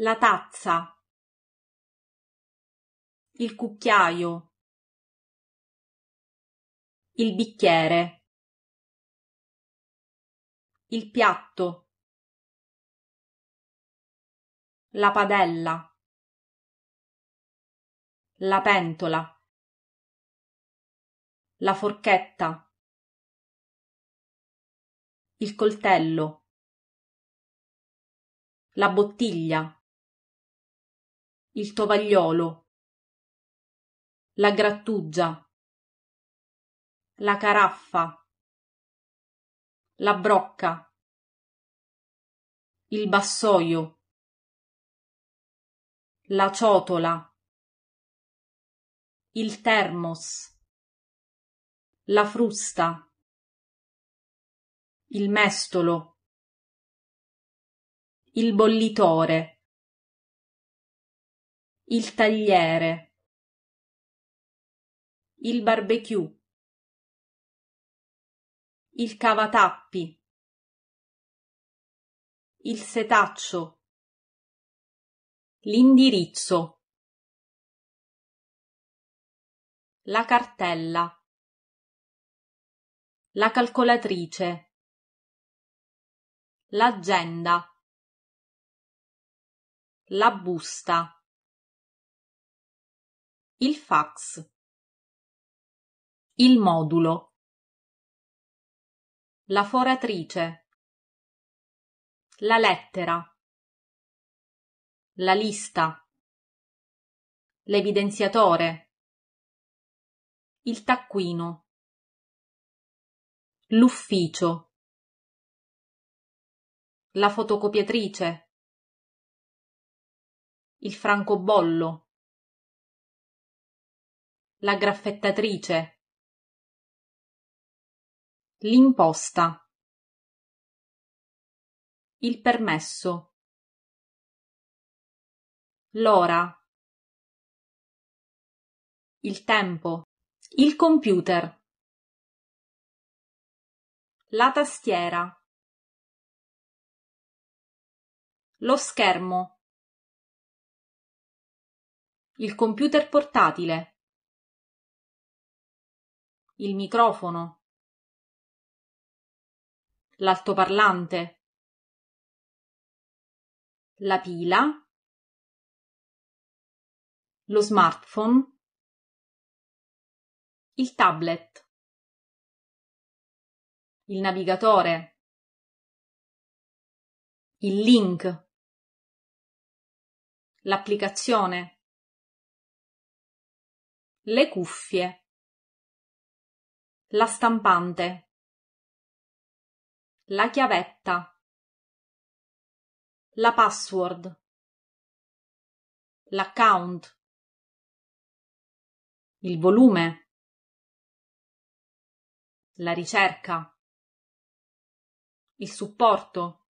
la tazza, il cucchiaio, il bicchiere, il piatto, la padella, la pentola, la forchetta, il coltello, la bottiglia il tovagliolo, la grattugia, la caraffa, la brocca, il bassoio, la ciotola, il termos, la frusta, il mestolo, il bollitore. Il tagliere. Il barbecue. Il cavatappi. Il setaccio. L'indirizzo. La cartella. La calcolatrice. L'agenda. La busta il fax, il modulo, la foratrice, la lettera, la lista, l'evidenziatore, il taccuino, l'ufficio, la fotocopiatrice, il francobollo la graffettatrice. L'imposta. Il permesso. L'ora. Il tempo. Il computer. La tastiera. Lo schermo. Il computer portatile il microfono, l'altoparlante, la pila, lo smartphone, il tablet, il navigatore, il link, l'applicazione, le cuffie. La stampante. La chiavetta. La password. L'account. Il volume. La ricerca. Il supporto.